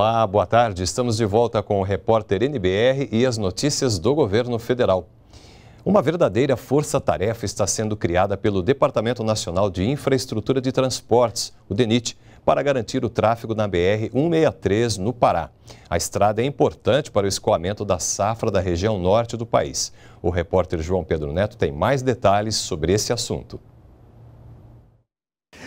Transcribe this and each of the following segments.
Olá, boa tarde. Estamos de volta com o repórter NBR e as notícias do governo federal. Uma verdadeira força-tarefa está sendo criada pelo Departamento Nacional de Infraestrutura de Transportes, o DENIT, para garantir o tráfego na BR-163 no Pará. A estrada é importante para o escoamento da safra da região norte do país. O repórter João Pedro Neto tem mais detalhes sobre esse assunto.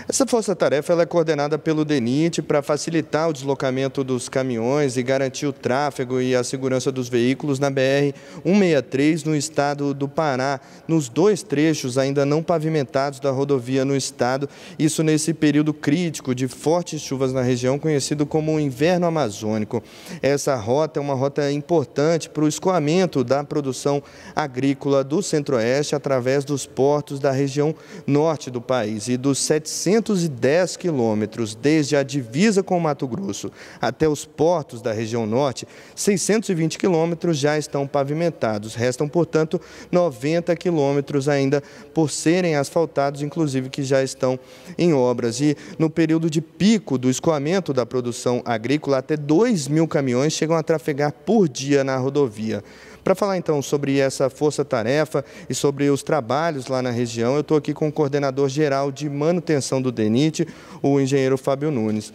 Essa força-tarefa é coordenada pelo DENIT para facilitar o deslocamento dos caminhões e garantir o tráfego e a segurança dos veículos na BR-163 no estado do Pará, nos dois trechos ainda não pavimentados da rodovia no estado, isso nesse período crítico de fortes chuvas na região, conhecido como inverno amazônico. Essa rota é uma rota importante para o escoamento da produção agrícola do centro-oeste através dos portos da região norte do país e dos 700 210 quilômetros desde a divisa com o Mato Grosso até os portos da região norte, 620 quilômetros já estão pavimentados. Restam, portanto, 90 quilômetros ainda por serem asfaltados, inclusive que já estão em obras. E no período de pico do escoamento da produção agrícola, até 2 mil caminhões chegam a trafegar por dia na rodovia. Para falar então sobre essa força-tarefa e sobre os trabalhos lá na região, eu estou aqui com o coordenador geral de manutenção do DENIT, o engenheiro Fábio Nunes.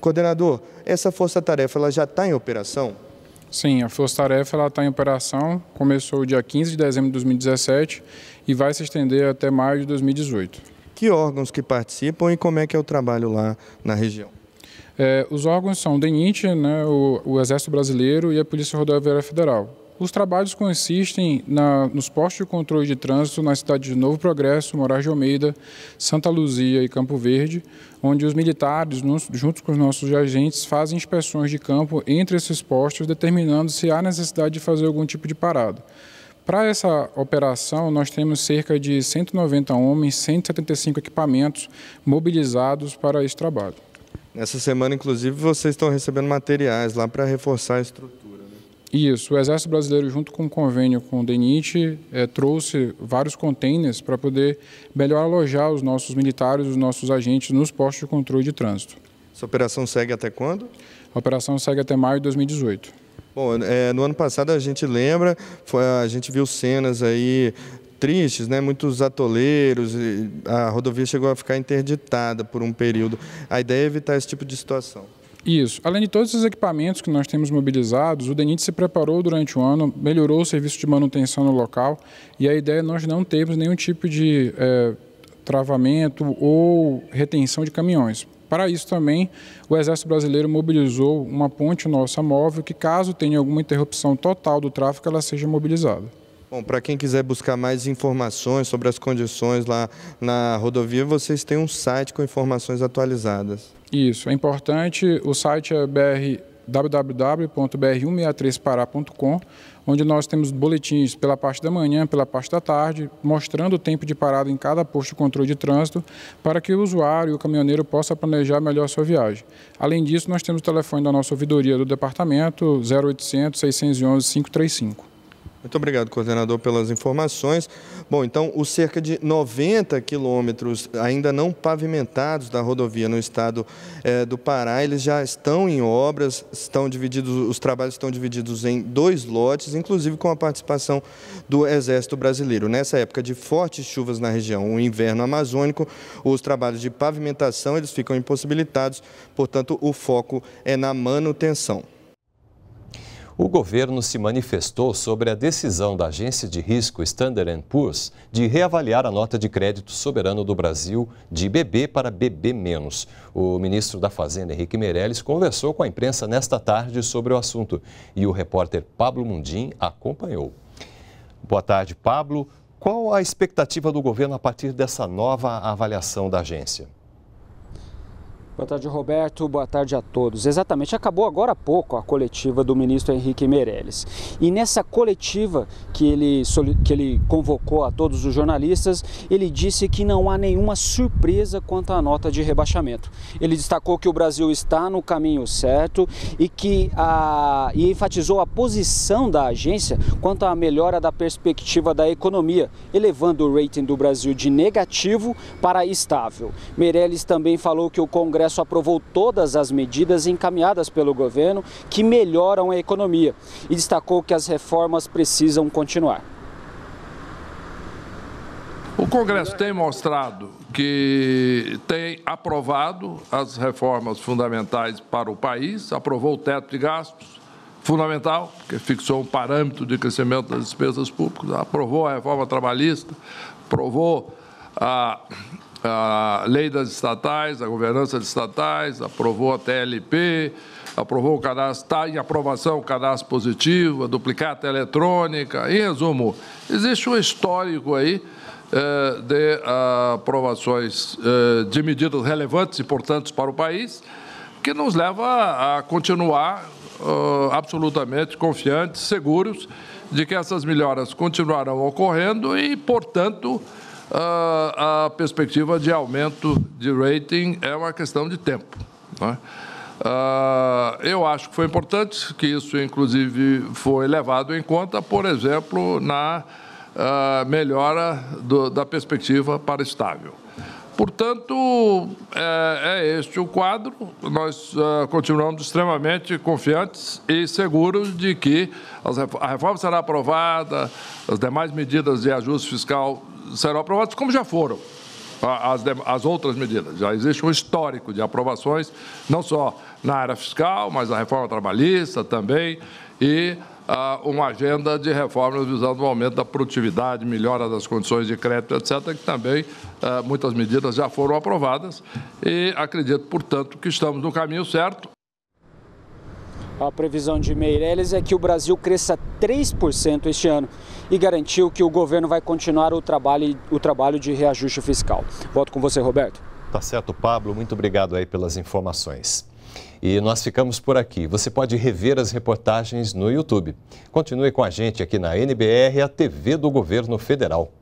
Coordenador, essa força-tarefa ela já está em operação? Sim, a força-tarefa está em operação, começou dia 15 de dezembro de 2017 e vai se estender até maio de 2018. Que órgãos que participam e como é que é o trabalho lá na região? É, os órgãos são o DENIT, né, o, o Exército Brasileiro e a Polícia Rodoviária Federal. Os trabalhos consistem na, nos postos de controle de trânsito na cidade de Novo Progresso, Moraes de Almeida, Santa Luzia e Campo Verde, onde os militares, nos, junto com os nossos agentes, fazem inspeções de campo entre esses postos, determinando se há necessidade de fazer algum tipo de parada. Para essa operação, nós temos cerca de 190 homens, 175 equipamentos mobilizados para esse trabalho. Nessa semana, inclusive, vocês estão recebendo materiais lá para reforçar a estrutura. Isso, o Exército Brasileiro, junto com o convênio com o DENIT, é, trouxe vários containers para poder melhor alojar os nossos militares, os nossos agentes nos postos de controle de trânsito. Essa operação segue até quando? A operação segue até maio de 2018. Bom, é, no ano passado a gente lembra, foi, a gente viu cenas aí tristes, né? Muitos atoleiros, a rodovia chegou a ficar interditada por um período. A ideia é evitar esse tipo de situação. Isso. Além de todos os equipamentos que nós temos mobilizados, o DENIT se preparou durante o ano, melhorou o serviço de manutenção no local e a ideia é nós não termos nenhum tipo de é, travamento ou retenção de caminhões. Para isso também, o Exército Brasileiro mobilizou uma ponte nossa móvel que, caso tenha alguma interrupção total do tráfego, ela seja mobilizada. Bom, para quem quiser buscar mais informações sobre as condições lá na rodovia, vocês têm um site com informações atualizadas. Isso, é importante. O site é br www.br163pará.com, onde nós temos boletins pela parte da manhã, pela parte da tarde, mostrando o tempo de parada em cada posto de controle de trânsito, para que o usuário e o caminhoneiro possa planejar melhor a sua viagem. Além disso, nós temos o telefone da nossa ouvidoria do departamento, 0800 611 535. Muito obrigado, coordenador, pelas informações. Bom, então, os cerca de 90 quilômetros ainda não pavimentados da rodovia no estado eh, do Pará, eles já estão em obras, estão divididos, os trabalhos estão divididos em dois lotes, inclusive com a participação do Exército Brasileiro. Nessa época de fortes chuvas na região, o inverno amazônico, os trabalhos de pavimentação, eles ficam impossibilitados, portanto, o foco é na manutenção o governo se manifestou sobre a decisão da agência de risco Standard Poor's de reavaliar a nota de crédito soberano do Brasil de BB para BB-. O ministro da Fazenda, Henrique Meirelles, conversou com a imprensa nesta tarde sobre o assunto e o repórter Pablo Mundim acompanhou. Boa tarde, Pablo. Qual a expectativa do governo a partir dessa nova avaliação da agência? Boa tarde, Roberto. Boa tarde a todos. Exatamente, acabou agora há pouco a coletiva do ministro Henrique Meirelles. E nessa coletiva que ele, que ele convocou a todos os jornalistas, ele disse que não há nenhuma surpresa quanto à nota de rebaixamento. Ele destacou que o Brasil está no caminho certo e que a, e enfatizou a posição da agência quanto à melhora da perspectiva da economia, elevando o rating do Brasil de negativo para estável. Meirelles também falou que o Congresso Congresso aprovou todas as medidas encaminhadas pelo governo que melhoram a economia e destacou que as reformas precisam continuar. O Congresso tem mostrado que tem aprovado as reformas fundamentais para o país, aprovou o teto de gastos, fundamental, que fixou um parâmetro de crescimento das despesas públicas, aprovou a reforma trabalhista, aprovou a a lei das estatais, a governança de estatais, aprovou a TLP, aprovou o cadastro, está em aprovação o cadastro positivo, a duplicata eletrônica. Em resumo, existe um histórico aí eh, de aprovações eh, de medidas relevantes e importantes para o país, que nos leva a continuar ah, absolutamente confiantes, seguros de que essas melhoras continuarão ocorrendo e, portanto, ah, a perspectiva de aumento de rating é uma questão de tempo. Né? Ah, eu acho que foi importante que isso, inclusive, foi levado em conta, por exemplo, na ah, melhora da perspectiva para estável. Portanto, é, é este o quadro. Nós continuamos extremamente confiantes e seguros de que a reforma será aprovada, as demais medidas de ajuste fiscal serão aprovados, como já foram as, as outras medidas. Já existe um histórico de aprovações, não só na área fiscal, mas na reforma trabalhista também, e ah, uma agenda de reformas visando o aumento da produtividade, melhora das condições de crédito, etc., que também ah, muitas medidas já foram aprovadas. E acredito, portanto, que estamos no caminho certo. A previsão de Meirelles é que o Brasil cresça 3% este ano e garantiu que o governo vai continuar o trabalho, o trabalho de reajuste fiscal. Volto com você, Roberto. Tá certo, Pablo. Muito obrigado aí pelas informações. E nós ficamos por aqui. Você pode rever as reportagens no YouTube. Continue com a gente aqui na NBR, a TV do Governo Federal.